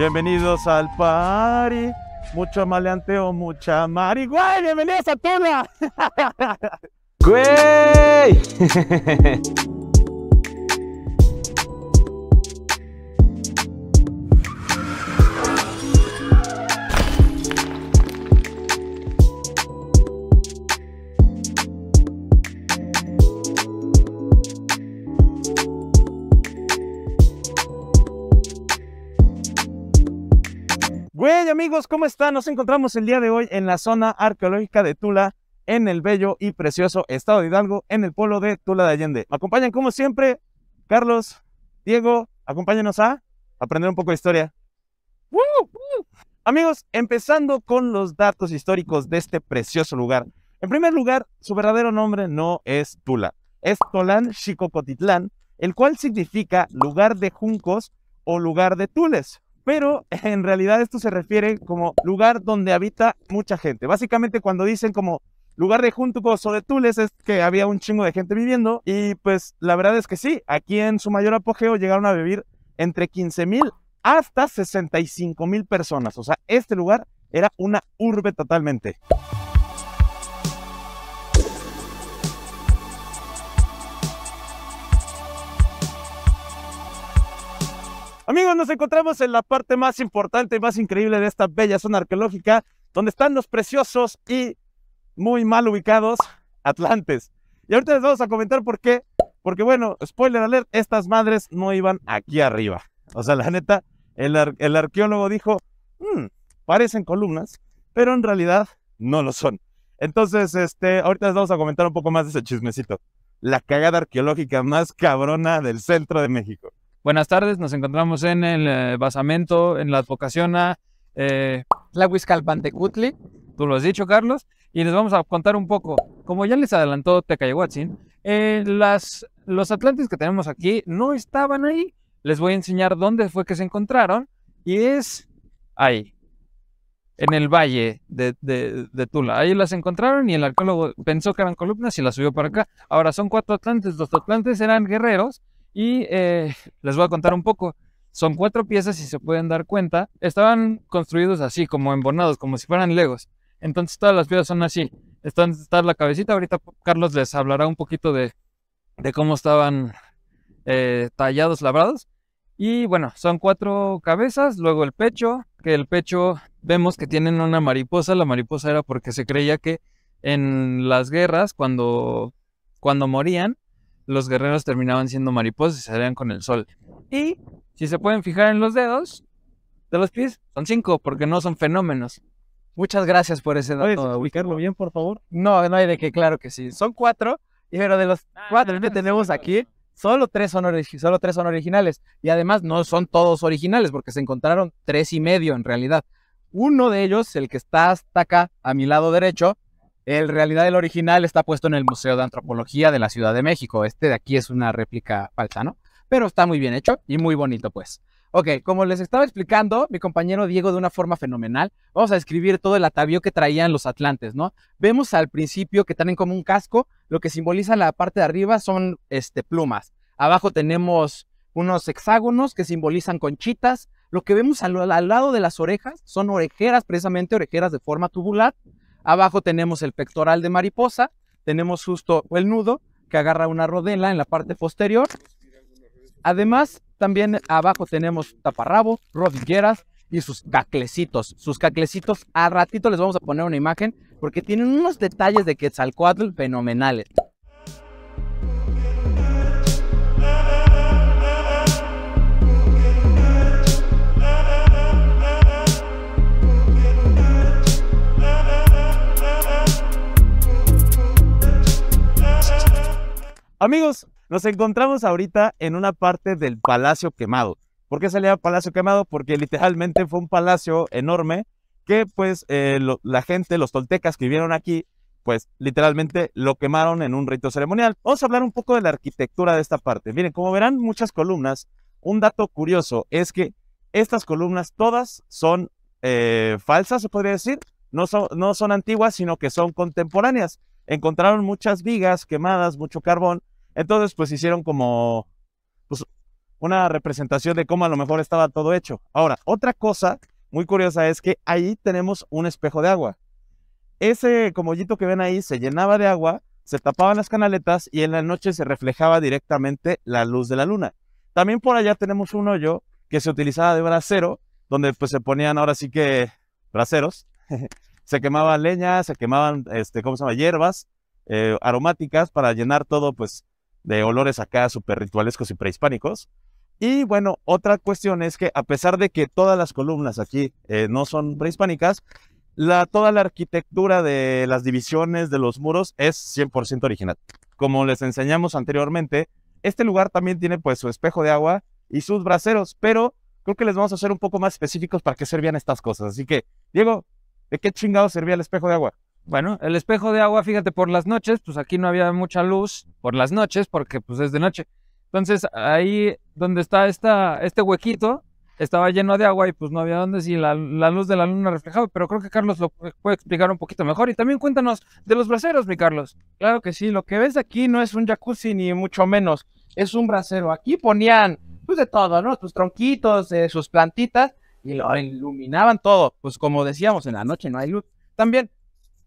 Bienvenidos al party. Mucho maleanteo, mucha marihuana. Bienvenidos a Tula. ¡Güey! amigos, ¿cómo están? Nos encontramos el día de hoy en la zona arqueológica de Tula, en el bello y precioso estado de Hidalgo, en el pueblo de Tula de Allende. Me acompañan como siempre Carlos, Diego, acompáñenos a aprender un poco de historia. Amigos, empezando con los datos históricos de este precioso lugar. En primer lugar, su verdadero nombre no es Tula, es Tolán Xicocotitlán, el cual significa lugar de juncos o lugar de tules pero en realidad esto se refiere como lugar donde habita mucha gente. Básicamente cuando dicen como lugar de Juntucos o de Tules es que había un chingo de gente viviendo y pues la verdad es que sí, aquí en su mayor apogeo llegaron a vivir entre 15 mil hasta 65 mil personas. O sea, este lugar era una urbe totalmente. Amigos, nos encontramos en la parte más importante y más increíble de esta bella zona arqueológica, donde están los preciosos y muy mal ubicados Atlantes. Y ahorita les vamos a comentar por qué. Porque bueno, spoiler alert, estas madres no iban aquí arriba. O sea, la neta, el, arqueólogo dijo, hmm, parecen columnas, pero en realidad no lo son. Entonces, este, ahorita les vamos a comentar un poco más de ese chismecito. La cagada arqueológica más cabrona del centro de México. Buenas tardes, nos encontramos en el eh, basamento, en la advocación a eh, Cutli. Tú lo has dicho, Carlos, y les vamos a contar un poco. Como ya les adelantó Tecayahuatzin, eh, las, los atlantes que tenemos aquí no estaban ahí. Les voy a enseñar dónde fue que se encontraron, y es ahí, en el valle de, de, Tula. Ahí las encontraron y el arqueólogo pensó que eran columnas y las subió para acá. Ahora son cuatro atlantes. Los atlantes eran guerreros y eh, les voy a contar un poco. Son cuatro piezas, si se pueden dar cuenta. Estaban construidos así, como embornados como si fueran legos. Entonces todas las piezas son así. Están, está la cabecita. Ahorita Carlos les hablará un poquito de, de cómo estaban eh, tallados, labrados. Y bueno, son cuatro cabezas, luego el pecho, que el pecho vemos que tienen una mariposa. La mariposa era porque se creía que en las guerras, cuando, cuando morían, los guerreros terminaban siendo mariposas y salían con el sol. Y si se pueden fijar en los dedos de los pies, son cinco, porque no son fenómenos. Muchas gracias por ese dato. ¿Puedes ubicarlo bien, por favor? No, no hay de qué, claro que sí. Son cuatro, pero de los ah, cuatro que tenemos aquí, solo tres, son solo tres son originales. Y además no son todos originales, porque se encontraron tres y medio en realidad. Uno de ellos, el que está hasta acá, a mi lado derecho, en realidad el original está puesto en el Museo de Antropología de la Ciudad de México. Este de aquí es una réplica falsa, ¿no? Pero está muy bien hecho y muy bonito, pues. Ok, como les estaba explicando, mi compañero Diego de una forma fenomenal, vamos a describir todo el atavío que traían los atlantes, ¿no? Vemos al principio que tienen como un casco, lo que simboliza la parte de arriba son este, plumas. Abajo tenemos unos hexágonos que simbolizan conchitas. Lo que vemos al lado de las orejas son orejeras, precisamente orejeras de forma tubular, Abajo tenemos el pectoral de mariposa, tenemos justo el nudo que agarra una rodela en la parte posterior. Además, también abajo tenemos taparrabo, rodilleras y sus caclecitos. Sus caclecitos, a ratito les vamos a poner una imagen porque tienen unos detalles de Quetzalcoatl fenomenales. Amigos, nos encontramos ahorita en una parte del Palacio Quemado. ¿Por qué se le llama Palacio Quemado? Porque literalmente fue un palacio enorme que pues eh, la gente, los toltecas que vivieron aquí, pues literalmente lo quemaron en un rito ceremonial. Vamos a hablar un poco de la arquitectura de esta parte. Miren, como verán muchas columnas, un dato curioso es que estas columnas todas son eh, falsas, se podría decir. No son, no son antiguas, sino que son contemporáneas. Encontraron muchas vigas quemadas, mucho carbón, entonces, pues hicieron como pues, una representación de cómo a lo mejor estaba todo hecho. Ahora, otra cosa muy curiosa es que ahí tenemos un espejo de agua. Ese comollito que ven ahí se llenaba de agua, se tapaban las canaletas y en la noche se reflejaba directamente la luz de la luna. También por allá tenemos un hoyo que se utilizaba de brasero, donde pues se ponían ahora sí que braseros, se quemaban leña, se quemaban, este, ¿cómo se llama?, hierbas eh, aromáticas para llenar todo pues de olores acá súper ritualescos y prehispánicos. Y bueno, otra cuestión es que a pesar de que todas las columnas aquí eh, no son prehispánicas, toda la arquitectura de las divisiones de los muros es 100% original. Como les enseñamos anteriormente, este lugar también tiene pues su espejo de agua y sus braseros, pero creo que les vamos a hacer un poco más específicos para qué servían estas cosas. Así que, Diego, ¿de qué chingado servía el espejo de agua? Bueno, el espejo de agua, fíjate, por las noches, pues aquí no había mucha luz por las noches porque pues es de noche. Entonces ahí donde está esta, este huequito estaba lleno de agua y pues no había dónde si la, luz de la luna reflejaba, pero creo que Carlos lo puede explicar un poquito mejor. Y también cuéntanos de los braseros, mi Carlos. Claro que sí, lo que ves aquí no es un jacuzzi ni mucho menos, es un brasero. Aquí ponían pues de todo, ¿no? Tus tronquitos, eh, sus plantitas y lo iluminaban todo. Pues como decíamos, en la noche no hay luz. También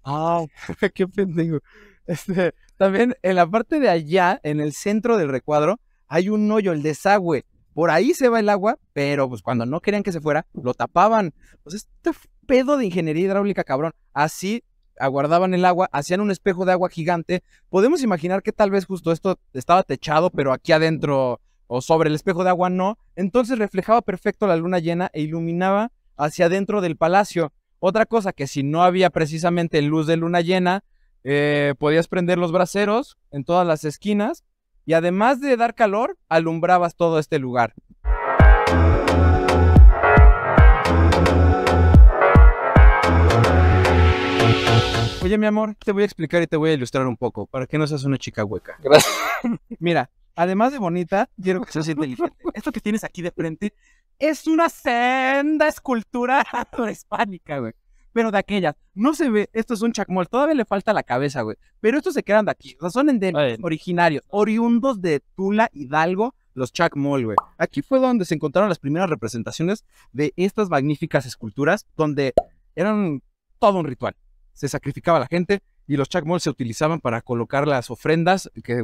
Ah, qué pendejo. Este, también en la parte de allá, en el centro del recuadro, hay un hoyo, el desagüe. Por ahí se va el agua, pero pues cuando no querían que se fuera, lo tapaban. Pues este pedo de ingeniería hidráulica, cabrón. Así aguardaban el agua, hacían un espejo de agua gigante. Podemos imaginar que tal vez justo esto estaba techado, pero aquí adentro o sobre el espejo de agua no. Entonces reflejaba perfecto la luna llena e iluminaba hacia adentro del palacio. Otra cosa que si no había precisamente luz de luna llena, eh, podías prender los braseros en todas las esquinas y además de dar calor, alumbrabas todo este lugar. Oye, mi amor, te voy a explicar y te voy a ilustrar un poco para que no seas una chica hueca. Gracias. Mira, además de bonita, quiero que seas inteligente. Esto que tienes aquí de frente es una senda escultura hispánica, güey. Pero de aquellas, no se ve, esto es un chacmol, todavía le falta la cabeza, güey. Pero estos se quedan de aquí, o sea, son originarios, oriundos de Tula, Hidalgo, los chacmol, güey. Aquí fue donde se encontraron las primeras representaciones de estas magníficas esculturas, donde eran todo un ritual. Se sacrificaba la gente y los chacmol se utilizaban para colocar las ofrendas que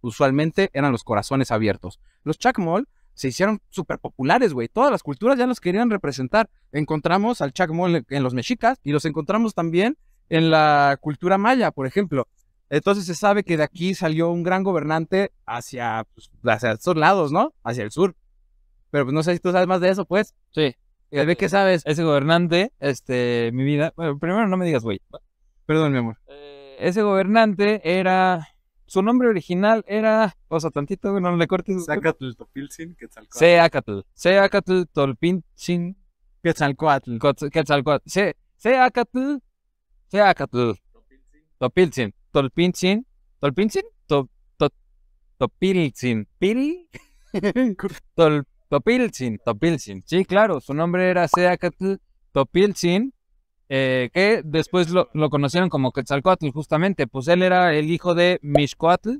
usualmente eran los corazones abiertos. Los chacmol se hicieron súper populares, güey. Todas las culturas ya los querían representar. Encontramos al Chacmón en los mexicas y los encontramos también en la cultura maya, por ejemplo. Entonces se sabe que de aquí salió un gran gobernante hacia, estos pues, lados, ¿no? Hacia el sur. Pero pues, no sé si tú sabes más de eso, pues. Sí. Eh, qué sabes? Ese gobernante, este, mi vida. Bueno, primero no me digas, güey. Perdón, mi amor. Eh, ese gobernante era su nombre original era, o sea, tantito, no le cortes. Seacatl, Quetzalcoatl. Seacatl. Seacatl Tolpinchin Quetzalcoatl. Quetzalcoatl. Se, Seacatl. Seacatl. Tolpincin. Tolpincin. Tolpincin. Top, Topilcin. Pil. Tol, Sí, claro, su nombre era Seacatl Tolpincin. Eh, que después lo, conocieron como Quetzalcoatl, justamente, pues él era el hijo de Mishcoatl,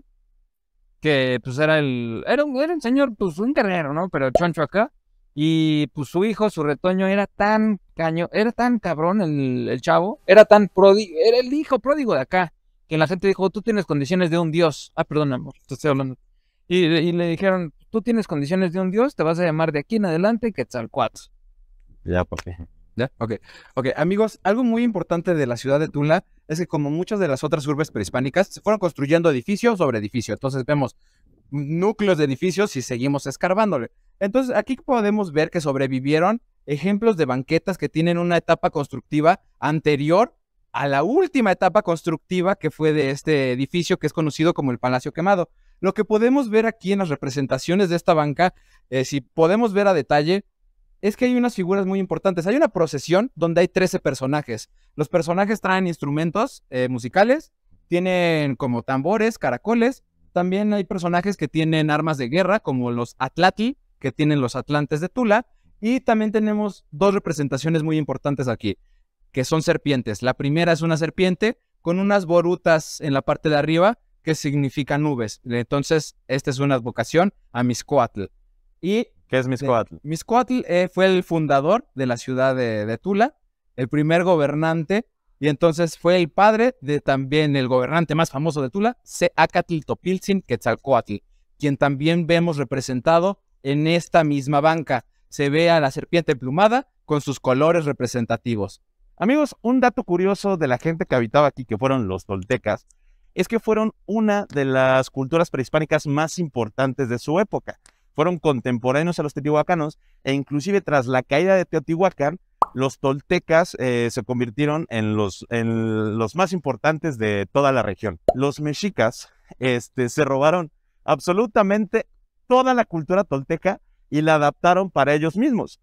que pues era el, era un, era señor, pues un guerrero, ¿no? Pero choncho acá, y pues su hijo, su retoño, era tan caño, era tan cabrón el, chavo, era tan pródigo, era el hijo pródigo de acá, que la gente dijo, tú tienes condiciones de un dios, ah, perdón, amor, te estoy hablando, y, y le dijeron, tú tienes condiciones de un dios, te vas a llamar de aquí en adelante Quetzalcoatl. Ya, papi. ¿Ya? Ok. Ok, amigos, algo muy importante de la ciudad de Tula es que como muchas de las otras urbes prehispánicas, se fueron construyendo edificio sobre edificio. Entonces vemos núcleos de edificios y seguimos escarbándole. Entonces aquí podemos ver que sobrevivieron ejemplos de banquetas que tienen una etapa constructiva anterior a la última etapa constructiva que fue de este edificio que es conocido como el Palacio Quemado. Lo que podemos ver aquí en las representaciones de esta banca, eh, si podemos ver a detalle, es que hay unas figuras muy importantes. Hay una procesión donde hay 13 personajes. Los personajes traen instrumentos eh, musicales, tienen como tambores, caracoles. También hay personajes que tienen armas de guerra, como los Atlati, que tienen los Atlantes de Tula. Y también tenemos dos representaciones muy importantes aquí, que son serpientes. La primera es una serpiente con unas borutas en la parte de arriba que significan nubes. Entonces, esta es una advocación a Miscoatl. Y ¿Qué es Miscoatl? Miscoatl eh, fue el fundador de la ciudad de, Tula, el primer gobernante, y entonces fue el padre de también el gobernante más famoso de Tula, Seacatl Topiltzin Quetzalcoatl, quien también vemos representado en esta misma banca. Se ve a la serpiente plumada con sus colores representativos. Amigos, un dato curioso de la gente que habitaba aquí, que fueron los toltecas, es que fueron una de las culturas prehispánicas más importantes de su época fueron contemporáneos a los teotihuacanos e inclusive tras la caída de Teotihuacán, los toltecas eh, se convirtieron en los, más importantes de toda la región. Los mexicas este, se robaron absolutamente toda la cultura tolteca y la adaptaron para ellos mismos.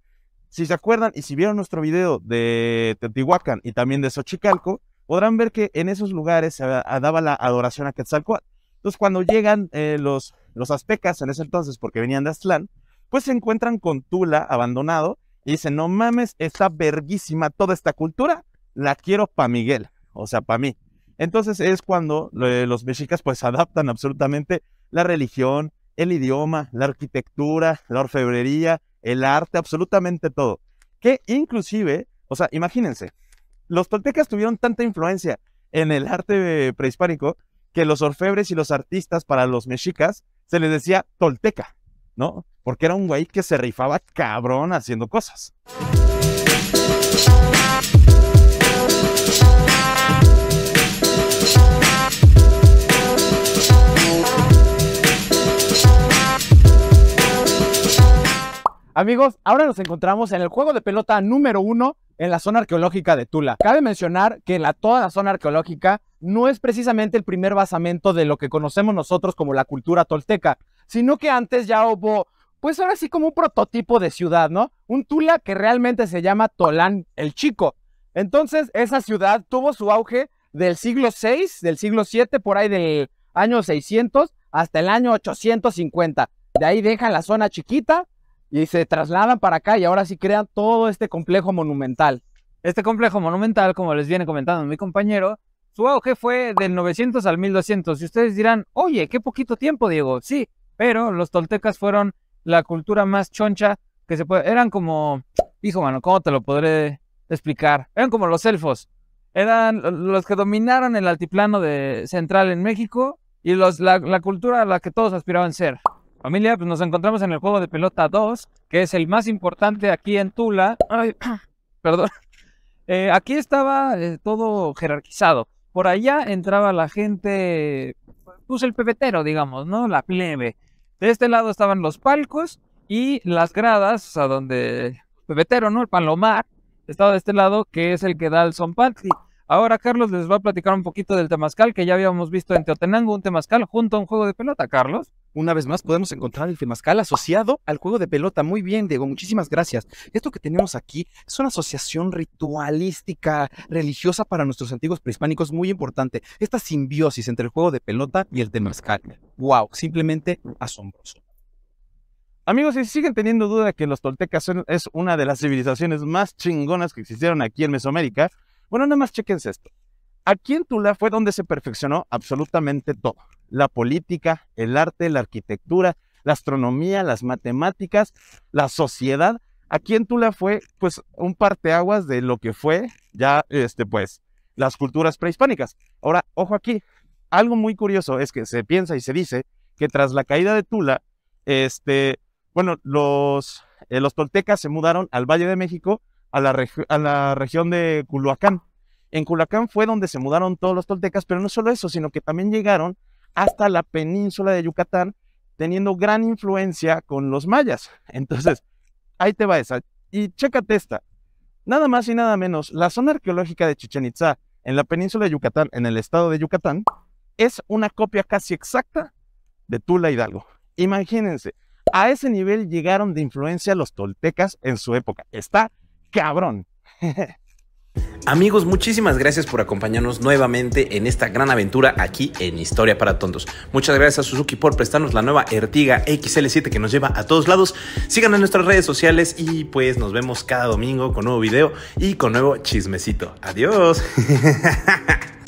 Si se acuerdan y si vieron nuestro video de Teotihuacán y también de Xochicalco, podrán ver que en esos lugares se daba la adoración a Quetzalcoatl. Entonces, cuando llegan eh, los, los aztecas en ese entonces, porque venían de Aztlán, pues se encuentran con Tula abandonado y dicen, no mames, está verguísima toda esta cultura, la quiero pa' Miguel, o sea, pa' mí. Entonces es cuando eh, los mexicas pues adaptan absolutamente la religión, el idioma, la arquitectura, la orfebrería, el arte, absolutamente todo. Que inclusive, o sea, imagínense, los toltecas tuvieron tanta influencia en el arte prehispánico que los orfebres y los artistas para los mexicas se les decía tolteca, ¿no? Porque era un güey que se rifaba cabrón haciendo cosas. Amigos, ahora nos encontramos en el juego de pelota número uno en la zona arqueológica de Tula. Cabe mencionar que la, toda la zona arqueológica no es precisamente el primer basamento de lo que conocemos nosotros como la cultura tolteca, sino que antes ya hubo, pues ahora sí como un prototipo de ciudad, ¿no? Un Tula que realmente se llama Tolán el Chico. Entonces, esa ciudad tuvo su auge del siglo VI, del siglo VII, por ahí del año 600 hasta el año 850. De ahí dejan la zona chiquita y se trasladan para acá y ahora sí crean todo este complejo monumental. Este complejo monumental, como les viene comentando mi compañero, su auge fue del 900 al 1200. Y ustedes dirán, oye, qué poquito tiempo, Diego. Sí, pero los toltecas fueron la cultura más choncha que se puede. Eran como, hijo, mano, ¿cómo te lo podré explicar? Eran como los elfos. Eran los que dominaron el altiplano de central en México y los, la, la cultura a la que todos aspiraban ser. Familia, pues nos encontramos en el juego de pelota 2, que es el más importante aquí en Tula. Ay, perdón. Eh, aquí estaba eh, todo jerarquizado. Por allá entraba la gente, puse el pepetero, digamos, ¿no? La plebe. De este lado estaban los palcos y las gradas, a donde pebetero, ¿no? El palomar. Estaba de este lado, que es el que da el zompati. Ahora Carlos les va a platicar un poquito del temazcal que ya habíamos visto en Teotenango, un temazcal junto a un juego de pelota, Carlos. Una vez más podemos encontrar el temazcal asociado al juego de pelota. Muy bien, Diego, muchísimas gracias. Esto que tenemos aquí es una asociación ritualística, religiosa para nuestros antiguos prehispánicos muy importante. Esta simbiosis entre el juego de pelota y el temazcal. ¡Wow! Simplemente asombroso. Amigos, si siguen teniendo duda que los toltecas es una de las civilizaciones más chingonas que existieron aquí en Mesoamérica, bueno, nada más chequense esto. Aquí en Tula fue donde se perfeccionó absolutamente todo. La política, el arte, la arquitectura, la astronomía, las matemáticas, la sociedad. Aquí en Tula fue pues un parteaguas de lo que fue ya este pues las culturas prehispánicas. Ahora, ojo aquí, algo muy curioso es que se piensa y se dice que tras la caída de Tula, este, bueno, los, eh, los toltecas se mudaron al Valle de México a la, a la región de Culhuacán. En Culhuacán fue donde se mudaron todos los toltecas, pero no solo eso, sino que también llegaron hasta la península de Yucatán, teniendo gran influencia con los mayas. Entonces, ahí te va esa. Y chécate esta. Nada más y nada menos, la zona arqueológica de Chichen Itza, en la península de Yucatán, en el estado de Yucatán, es una copia casi exacta de Tula Hidalgo. Imagínense, a ese nivel llegaron de influencia los toltecas en su época. Está cabrón. Amigos, muchísimas gracias por acompañarnos nuevamente en esta gran aventura aquí en Historia para Tontos. Muchas gracias a Suzuki por prestarnos la nueva Ertiga XL7 que nos lleva a todos lados. Síganos en nuestras redes sociales y pues nos vemos cada domingo con nuevo video y con nuevo chismecito. Adiós.